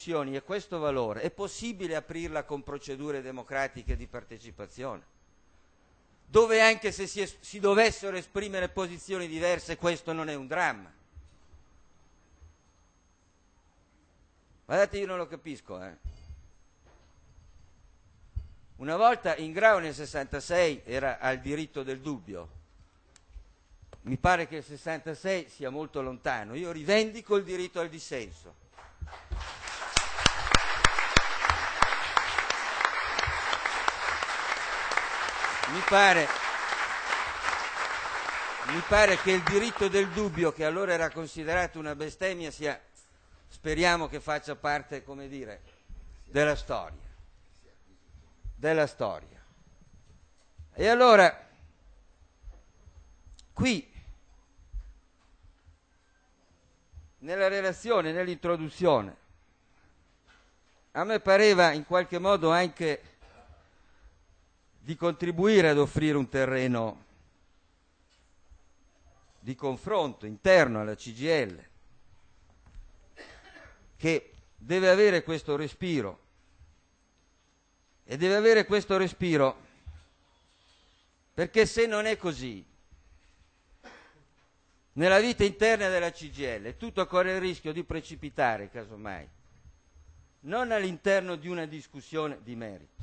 e questo valore, è possibile aprirla con procedure democratiche di partecipazione, dove anche se si, es- si, dovessero esprimere posizioni diverse questo non è un dramma. Guardate, io non lo capisco. Eh. Una volta Ingrao nel 66 era al diritto del dubbio. Mi pare che il 66 sia molto lontano. Io rivendico il diritto al dissenso mi pare, mi pare che il diritto del dubbio, che allora era considerato una bestemmia, sia, speriamo che faccia parte, come dire, della storia. Della storia. E allora, qui, nella relazione, nell'introduzione, a me pareva in qualche modo anche di contribuire ad offrire un terreno di confronto interno alla CGL che deve avere questo respiro e deve avere questo respiro perché se non è così nella vita interna della CGL tutto corre il rischio di precipitare casomai non all'interno di una discussione di merito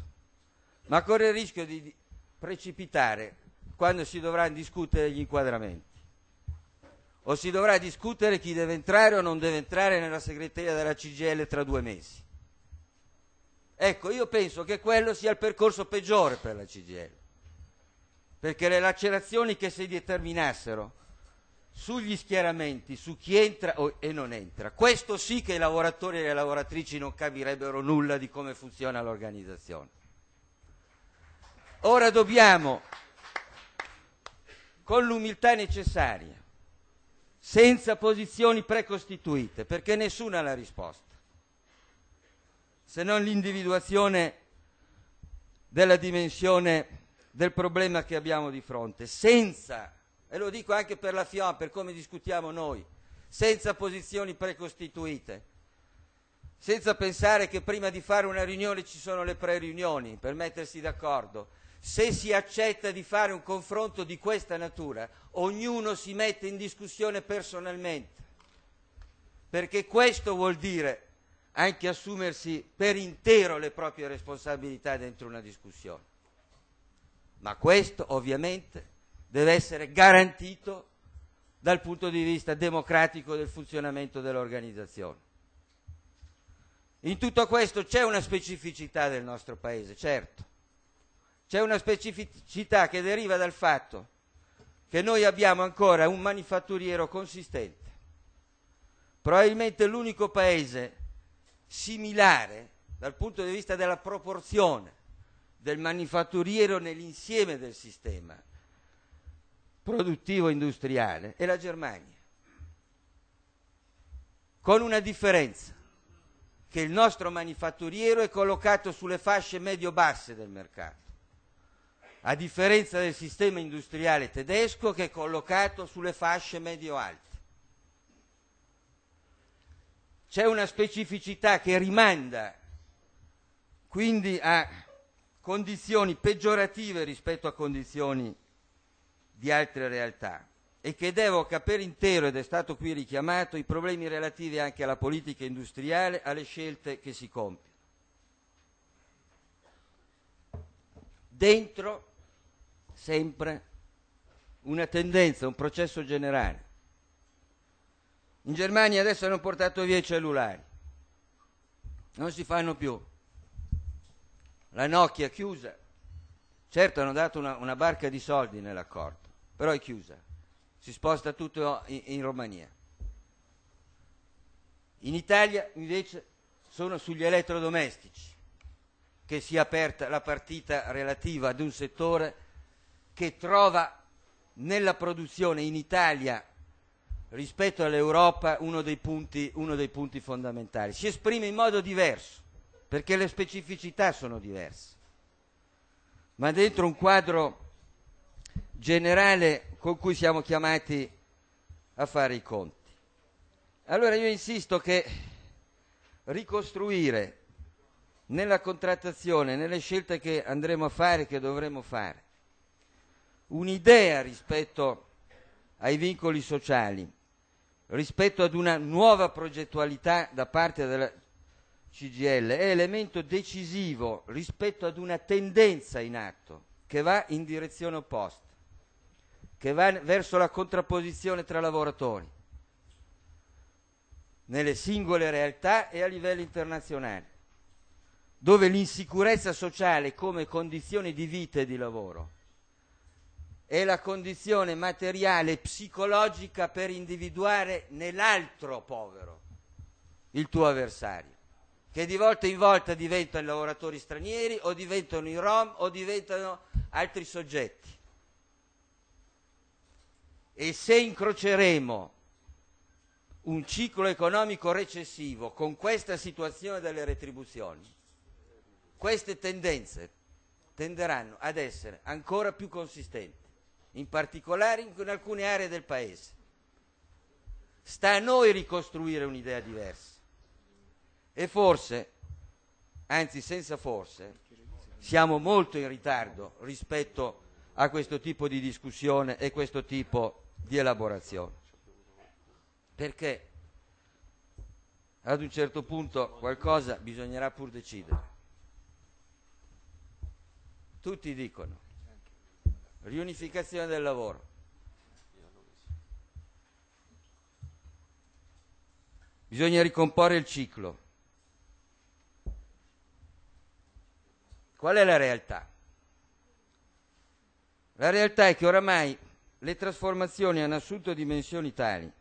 ma corre il rischio di precipitare quando si dovranno discutere gli inquadramenti o si dovrà discutere chi deve entrare o non deve entrare nella segreteria della CGL tra due mesi. Ecco, io penso che quello sia il percorso peggiore per la CGL, perché le lacerazioni che si determinassero sugli schieramenti, su chi entra e non entra, questo sì che i lavoratori e le lavoratrici non capirebbero nulla di come funziona l'organizzazione. Ora dobbiamo, con l'umiltà necessaria, senza posizioni precostituite, perché nessuna ha la risposta, se non l'individuazione della dimensione del problema che abbiamo di fronte, senza, e lo dico anche per la FIOM, per come discutiamo noi, senza posizioni precostituite, senza pensare che prima di fare una riunione ci sono le pre-riunioni per mettersi d'accordo, se si accetta di fare un confronto di questa natura, ognuno si mette in discussione personalmente, perché questo vuol dire anche assumersi per intero le proprie responsabilità dentro una discussione. Ma questo ovviamente deve essere garantito dal punto di vista democratico del funzionamento dell'organizzazione. In tutto questo c'è una specificità del nostro Paese, certo, c'è una specificità che deriva dal fatto che noi abbiamo ancora un manifatturiero consistente, probabilmente l'unico paese similare dal punto di vista della proporzione del manifatturiero nell'insieme del sistema produttivo industriale è la Germania, con una differenza che il nostro manifatturiero è collocato sulle fasce medio-basse del mercato a differenza del sistema industriale tedesco che è collocato sulle fasce medio-alte. C'è una specificità che rimanda quindi a condizioni peggiorative rispetto a condizioni di altre realtà e che evoca per intero, ed è stato qui richiamato, i problemi relativi anche alla politica industriale, alle scelte che si compiono. Dentro sempre una tendenza, un processo generale. In Germania adesso hanno portato via i cellulari, non si fanno più. La Nokia è chiusa, certo hanno dato una, una barca di soldi nell'accordo, però è chiusa, si sposta tutto in, in Romania. In Italia invece sono sugli elettrodomestici che si è aperta la partita relativa ad un settore che trova nella produzione in Italia rispetto all'Europa uno dei, punti, uno dei punti fondamentali. Si esprime in modo diverso, perché le specificità sono diverse, ma dentro un quadro generale con cui siamo chiamati a fare i conti. Allora io insisto che ricostruire nella contrattazione, nelle scelte che andremo a fare, che dovremo fare, un'idea rispetto ai vincoli sociali, rispetto ad una nuova progettualità da parte della CGL, è elemento decisivo rispetto ad una tendenza in atto che va in direzione opposta, che va verso la contrapposizione tra lavoratori nelle singole realtà e a livello internazionale, dove l'insicurezza sociale come condizione di vita e di lavoro è la condizione materiale, e psicologica per individuare nell'altro povero il tuo avversario, che di volta in volta diventano i lavoratori stranieri o diventano i rom o diventano altri soggetti. E se incroceremo un ciclo economico recessivo con questa situazione delle retribuzioni, queste tendenze tenderanno ad essere ancora più consistenti in particolare in alcune aree del Paese. Sta a noi ricostruire un'idea diversa. E forse, anzi senza forse, siamo molto in ritardo rispetto a questo tipo di discussione e questo tipo di elaborazione. Perché ad un certo punto qualcosa bisognerà pur decidere. Tutti dicono riunificazione del lavoro. Bisogna ricomporre il ciclo. Qual è la realtà? La realtà è che oramai le trasformazioni hanno assunto dimensioni tali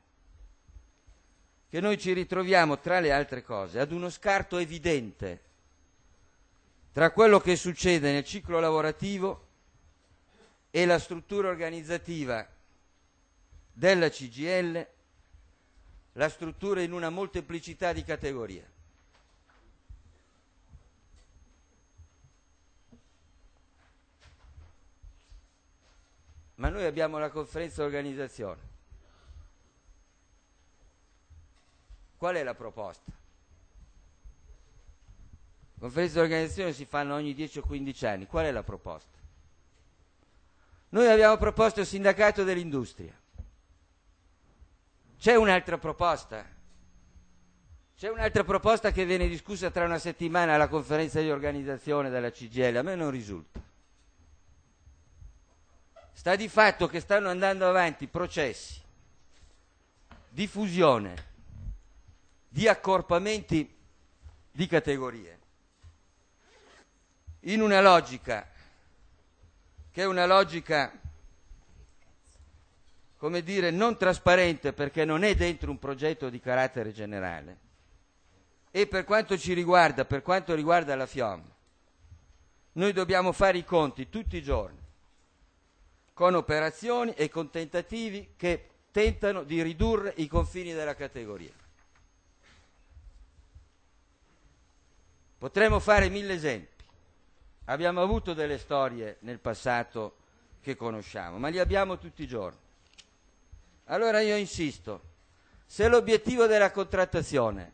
che noi ci ritroviamo, tra le altre cose, ad uno scarto evidente tra quello che succede nel ciclo lavorativo e la struttura organizzativa della CGL la struttura in una molteplicità di categorie. Ma noi abbiamo la conferenza organizzazione. Qual è la proposta? Conferenze di organizzazione si fanno ogni 10 o 15 anni. Qual è la proposta? Noi abbiamo proposto il sindacato dell'industria. C'è un'altra proposta. C'è un'altra proposta che viene discussa tra una settimana alla conferenza di organizzazione della CGL, a me non risulta. Sta di fatto che stanno andando avanti processi di fusione, di accorpamenti di categorie, in una logica che è una logica, come dire, non trasparente perché non è dentro un progetto di carattere generale. E per quanto ci riguarda, per quanto riguarda la FIOM, noi dobbiamo fare i conti tutti i giorni con operazioni e con tentativi che tentano di ridurre i confini della categoria. Potremmo fare mille esempi. Abbiamo avuto delle storie nel passato che conosciamo, ma li abbiamo tutti i giorni. Allora io insisto, se l'obiettivo della contrattazione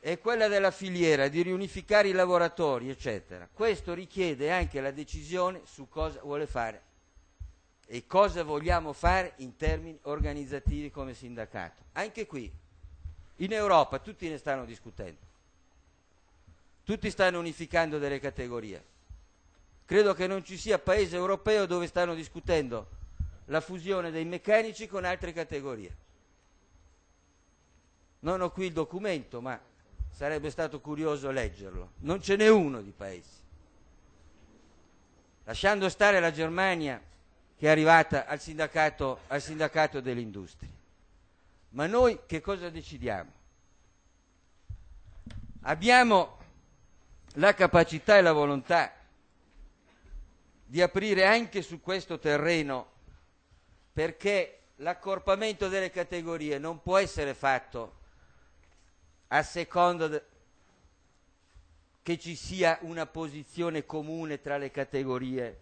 è quella della filiera, di riunificare i lavoratori, eccetera, questo richiede anche la decisione su cosa vuole fare e cosa vogliamo fare in termini organizzativi come sindacato. Anche qui, in Europa tutti ne stanno discutendo. Tutti stanno unificando delle categorie. Credo che non ci sia paese europeo dove stanno discutendo la fusione dei meccanici con altre categorie. Non ho qui il documento, ma sarebbe stato curioso leggerlo. Non ce n'è uno di paesi. Lasciando stare la Germania che è arrivata al sindacato, al sindacato dell'industria. Ma noi che cosa decidiamo? Abbiamo la capacità e la volontà di aprire anche su questo terreno, perché l'accorpamento delle categorie non può essere fatto a seconda che ci sia una posizione comune tra le categorie